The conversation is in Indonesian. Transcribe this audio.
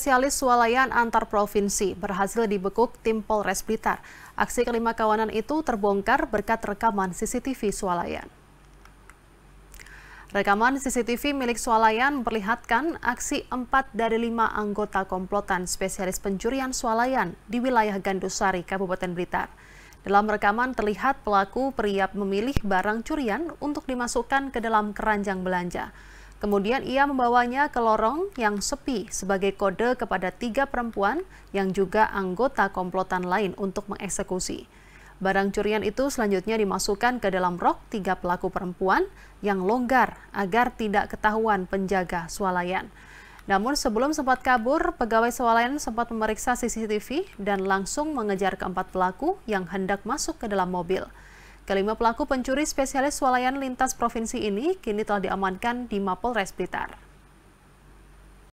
Spesialis swalayan antar provinsi berhasil dibekuk tim Polres Blitar. Aksi kelima kawanan itu terbongkar berkat rekaman CCTV swalayan. Rekaman CCTV milik swalayan memperlihatkan aksi 4 dari 5 anggota komplotan spesialis pencurian swalayan di wilayah Gandusari, Kabupaten Blitar. Dalam rekaman terlihat pelaku pria memilih barang curian untuk dimasukkan ke dalam keranjang belanja. Kemudian ia membawanya ke lorong yang sepi sebagai kode kepada tiga perempuan yang juga anggota komplotan lain untuk mengeksekusi. Barang curian itu selanjutnya dimasukkan ke dalam rok tiga pelaku perempuan yang longgar agar tidak ketahuan penjaga swalayan. Namun sebelum sempat kabur, pegawai swalayan sempat memeriksa CCTV dan langsung mengejar keempat pelaku yang hendak masuk ke dalam mobil. Kelima pelaku pencuri spesialis swalayan lintas provinsi ini kini telah diamankan di Mapolres Blitar.